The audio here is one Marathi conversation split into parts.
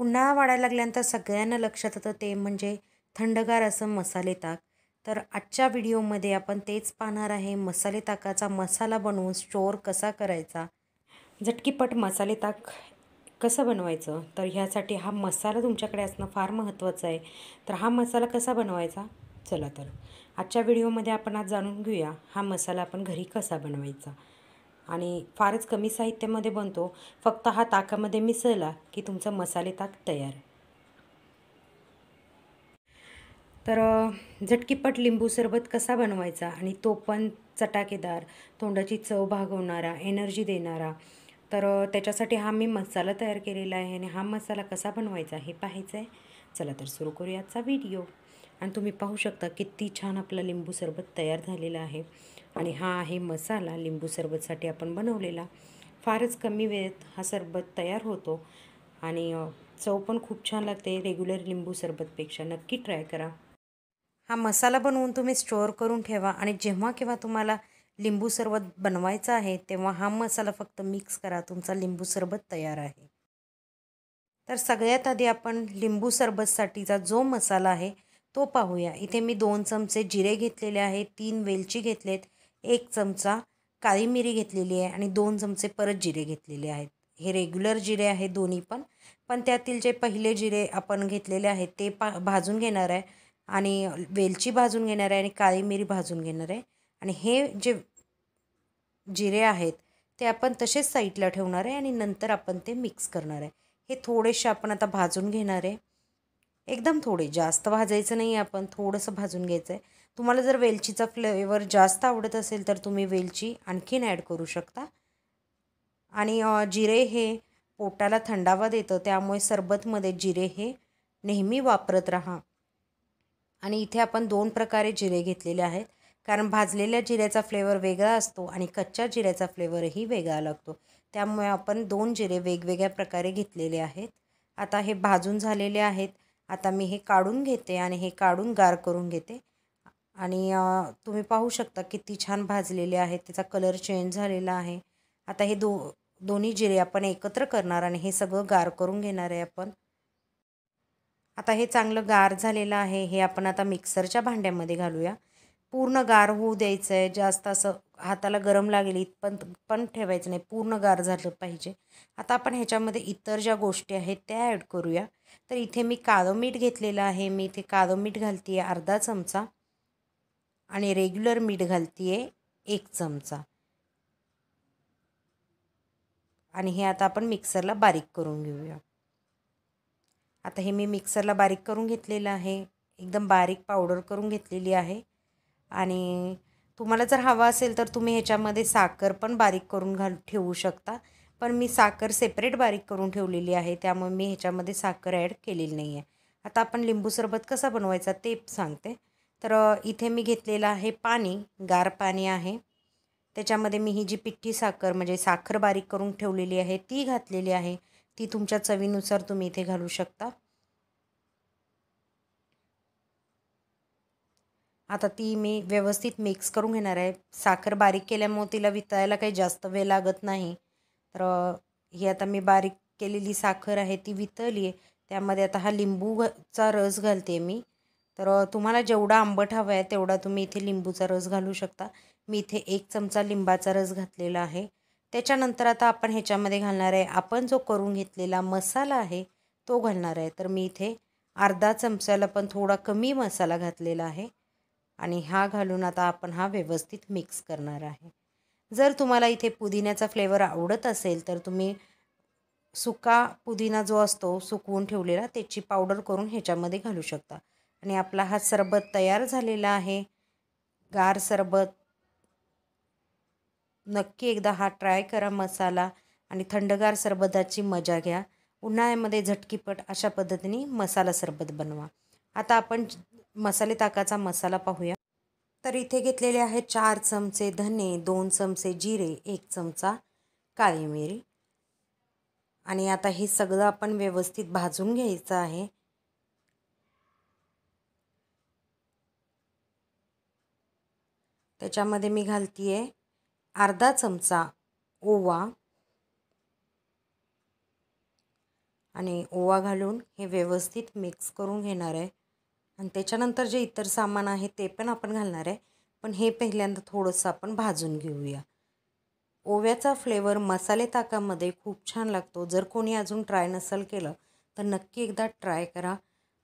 उन्हाळा वाढायला लागल्यानंतर सगळ्यांना लक्षात येतं ते म्हणजे थंडगार असं मसाले ताक तर आजच्या व्हिडिओमध्ये आपण तेच पाहणार आहे मसाले ताकाचा मसाला बनवून स्टोअर कसा करायचा झटकीपट मसाले ताक कसं बनवायचं तर ह्यासाठी हा मसाला तुमच्याकडे असणं फार महत्त्वाचं आहे तर हा मसाला कसा बनवायचा चला तर आजच्या व्हिडिओमध्ये आपण आज जाणून घेऊया हा मसाला आपण घरी कसा बनवायचा आणि फारच कमी साहित्यामध्ये बनतो फक्त हा ताकामध्ये मिसळला की तुमचं मसाले ताक तयार तर झटकीपट लिंबू सरबत कसा बनवायचा आणि तो पण चटाकेदार तोंडाची चव भागवणारा एनर्जी देणारा तर त्याच्यासाठी हा मी मसाला तयार केलेला आहे आणि हा मसाला कसा बनवायचा हे पाहायचं आहे चला तर सुरू करूया आजचा व्हिडिओ आणि तुम्ही पाहू शकता किती छान आपला लिंबू सरबत तयार झालेला आहे आणि हा आहे मसाला लिंबू सरबतसाठी आपण बनवलेला फारच कमी वेळेत हा सरबत तयार होतो आणि चव पण खूप छान लागते रेग्युलर लिंबू सरबतपेक्षा नक्की ट्राय करा हा मसाला बनवून तुम्ही स्टोअर करून ठेवा आणि जेव्हा केव्हा तुम्हाला लिंबू सरबत बनवायचा आहे तेव्हा हा मसाला फक्त मिक्स करा तुमचा लिंबू सरबत तयार आहे तर सगळ्यात आधी आपण लिंबू सरबतसाठीचा जो मसाला आहे तो पाहूया इथे मी दोन चमचे जिरे घेतलेले आहेत तीन वेलची घेतलेत एक चमचा काळी मिरी घेतलेली आहे आणि दोन चमचे परत जिरे घेतलेले आहेत हे रेग्युलर जिरे आहे दोन्ही पण पण त्यातील जे पहिले जिरे आपण घेतलेले आहेत ते पा भाजून घेणार आहे आणि वेलची भाजून घेणार आहे आणि काळी मिरी भाजून घेणार आहे आणि हे जे जिरे आहेत ते आपण तसेच साईडला ठेवणार आहे आणि नंतर आपण ते मिक्स करणार आहे हे थोडेसे आपण आता भाजून घेणार आहे एकदम थोडे जास्त भाजायचं नाही आहे आपण थोडंसं भाजून घ्यायचं आहे तुम्हाला जर वेलचीचा फ्लेवर जास्त आवडत असेल तर तुम्ही वेलची आणखीन ॲड करू शकता आणि जिरे हे पोटाला थंडावा देतं त्यामुळे सरबतमध्ये जिरे हे नेहमी वापरत राहा आणि इथे आपण दोन प्रकारे जिरे घेतलेले आहेत कारण भाजलेल्या जिऱ्याचा फ्लेवर वेगळा असतो आणि कच्च्या जिऱ्याचा फ्लेवरही वेगळा लागतो त्यामुळे आपण दोन जिरे वेगवेगळ्या प्रकारे घेतलेले आहेत आता हे भाजून झालेले आहेत आता मी हे काढून घेते आणि हे काढून गार करून घेते आणि तुम्ही पाहू शकता किती छान भाजलेले आहे त्याचा कलर चेंज झालेला आहे आता हे दो दोन्ही जिरे आपण एकत्र करणार आणि हे सगळं गार करून घेणार आहे आपण आता हे चांगलं गार झालेलं आहे हे आपण आता मिक्सरच्या भांड्यामध्ये घालूया पूर्ण गार होऊ द्यायचं आहे जास्त असं हाताला गरम लागेल इथ पण ठेवायचं नाही पूर्ण गार झालं पाहिजे आता आपण ह्याच्यामध्ये इतर ज्या गोष्टी आहेत त्या ॲड करूया तर इथे मी कादो मीठ घेतलेलं आहे मी इथे कादो मीठ घालती आहे अर्धा चमचा आणि रेग्युलर मीठ घालती आहे एक चमचा आणि हे आता आपण मिक्सरला बारीक करून घेऊया आता हे मी मिक्सरला बारीक करून घेतलेलं आहे एकदम बारीक पावडर करून घेतलेली आहे आणि तुम्हाला जर हवा असेल तर तुम्ही ह्याच्यामध्ये साखर पण बारीक करून घाल ठेवू शकता पण मी साखर सेपरेट बारीक करून ठेवलेली आहे त्यामुळे मी ह्याच्यामध्ये साखर ॲड केलेली नाही आहे आता आपण लिंबू सरबत कसा बनवायचा ते सांगते तर इथे मी घेतलेलं आहे पाणी गार पाणी आहे त्याच्यामध्ये मी ही जी पिठ्ठी साखर म्हणजे साखर बारीक करून ठेवलेली आहे ती घातलेली आहे ती तुमच्या चवीनुसार तुम्ही इथे घालू शकता आता ती मी व्यवस्थित मिक्स करून घेणार आहे साखर बारीक केल्यामुळे तिला वितळायला काही जास्त वेळ लागत नाही तर ही आता मी बारीक केलेली साखर आहे ती वितळली आहे त्यामध्ये आता हा लिंबूचा रस घालते मी तर तुम्हाला जेवढा आंबट हवा आहे तेवढा तुम्ही इथे लिंबूचा रस घालू शकता मी इथे एक चमचा लिंबाचा रस घातलेला आहे त्याच्यानंतर आता आपण ह्याच्यामध्ये घालणार आहे आपण जो करून घेतलेला मसाला आहे तो घालणार आहे तर मी इथे अर्धा चमच्याला पण थोडा कमी मसाला घातलेला आहे आणि हा घालून आता आपण हा व्यवस्थित मिक्स करणार आहे जर तुम्हाला इथे पुदिन्याचा फ्लेवर आवडत असेल तर तुम्ही सुका पुदिना जो असतो सुकवून ठेवलेला त्याची पावडर करून ह्याच्यामध्ये घालू शकता आणि आपला हा सरबत तयार झालेला आहे गार सरबत नक्की एकदा हा ट्राय करा मसाला आणि थंडगार सरबताची मजा घ्या उन्हाळ्यामध्ये झटकीपट अशा पद्धतीने मसाला सरबत बनवा आता आपण मसाले ताकाचा मसाला पाहूया तर इथे घेतलेले आहे चार चमचे धने दोन चमचे जिरे एक चमचा काळी मिरी आणि आता हे सगळं आपण व्यवस्थित भाजून घ्यायचं आहे त्याच्यामध्ये मी घालती आहे अर्धा चमचा ओवा आणि ओवा घालून हे व्यवस्थित मिक्स करून घेणार आहे आणि त्याच्यानंतर जे इतर सामान आहे ते पण आपण घालणार आहे पण हे पहिल्यांदा थोडंसं आपण भाजून घेऊया ओव्याचा फ्लेवर मसाले ताकामध्ये खूप छान लागतो जर कोणी अजून ट्राय नसेल केलं तर नक्की एकदा ट्राय करा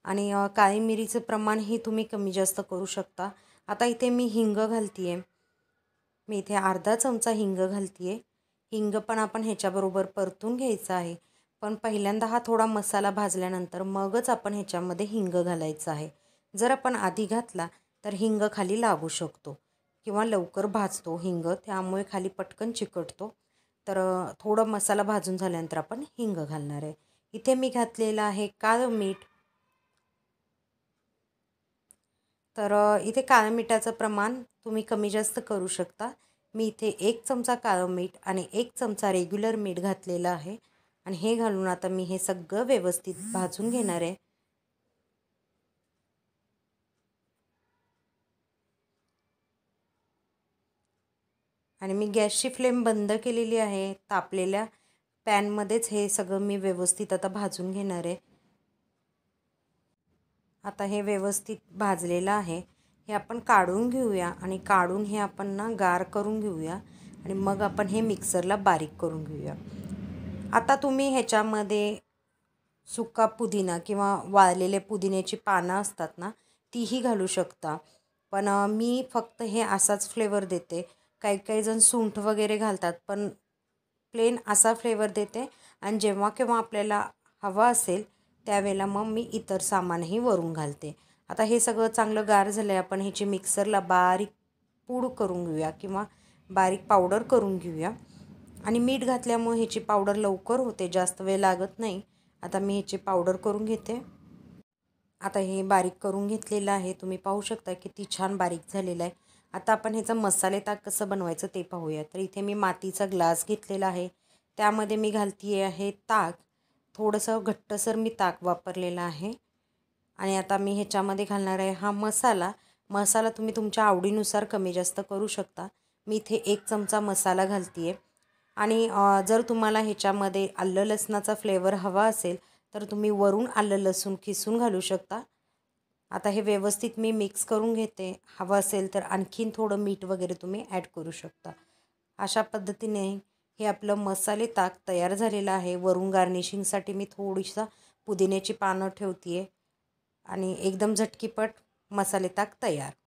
आणि काळी मिरीचं प्रमाणही तुम्ही कमी जास्त करू शकता आता इथे मी हिंग घालते आहे मी इथे अर्धा चमचा हिंग घालते आहे हिंग पण आपण ह्याच्याबरोबर परतून घ्यायचं आहे पण पहिल्यांदा हा थोडा मसाला भाजल्यानंतर मगच आपण ह्याच्यामध्ये हिंग घालायचं आहे जर आपण आधी घातला तर हिंग खाली लागू शकतो किंवा लवकर भाजतो हिंग त्यामुळे खाली पटकन चिकटतो तर थोडं मसाला भाजून झाल्यानंतर आपण हिंग घालणार आहे इथे मी घातलेलं आहे काळं मीठ तर इथे काळं मिठाचं प्रमाण तुम्ही कमी जास्त करू शकता मी इथे एक चमचा काळं मीठ आणि एक चमचा रेग्युलर मीठ घातलेलं आहे आणि हे घालून आता मी हे सगळं व्यवस्थित भाजून घेणार आहे आणि मी गॅसची फ्लेम बंद केलेली आहे तापलेल्या पॅनमध्येच हे सगळं मी व्यवस्थित आता भाजून घेणार आहे आता हे व्यवस्थित भाजलेलं आहे हे आपण काढून घेऊया आणि काढून हे आपण ना गार करून घेऊया आणि मग आपण हे मिक्सरला बारीक करून घेऊया आता तुम्ही ह्याच्यामध्ये सुका पुदिना किंवा वाळलेले पुदिन्याची पानं असतात ना तीही घालू शकता पण मी फक्त हे असाच फ्लेवर देते काही काही जण सुंठ वगैरे घालतात पण प्लेन असा फ्लेवर देते आणि जेव्हा केव्हा आपल्याला हवा असेल त्यावेळेला मग मी इतर सामानही वरून घालते आता हे सगळं चांगलं गार झालं आहे आपण ह्याची मिक्सरला बारीक पूड करून घेऊया किंवा बारीक पावडर करून घेऊया आणि मीठ घातल्यामुळे ह्याची पावडर लवकर होते जास्त वेळ लागत नाही आता मी ह्याची पावडर करून घेते आता हे बारीक करून घेतलेलं आहे तुम्ही पाहू शकता किती छान बारीक झालेलं आहे आता आपण ह्याचं मसाले ताक कसं बनवायचं ते पाहूया तर इथे मी मातीचा ग्लास घेतलेला आहे त्यामध्ये मी घालती आहे ताक थोडंसं घट्टसर मी ताक वापरलेलं आहे आणि आता मी ह्याच्यामध्ये घालणार आहे हा मसाला मसाला तुम्ही तुमच्या आवडीनुसार कमी जास्त करू शकता मी इथे एक चमचा मसाला घालते आहे आणि जर तुम्हाला ह्याच्यामध्ये आलं लसणाचा फ्लेवर हवा असेल तर तुम्ही वरून आलं लसूण खिसून घालू शकता आता हे व्यवस्थित मी मिक्स करून घेते हवं असेल तर आणखीन थोडं मीठ वगैरे तुम्ही ॲड करू शकता अशा पद्धतीने हे आपलं मसाले ताक तयार झालेलं आहे वरून गार्निशिंगसाठी मी थोडीसा पुदिन्याची पानं ठेवते आहे आणि एकदम झटकीपट मसाले ताक तयार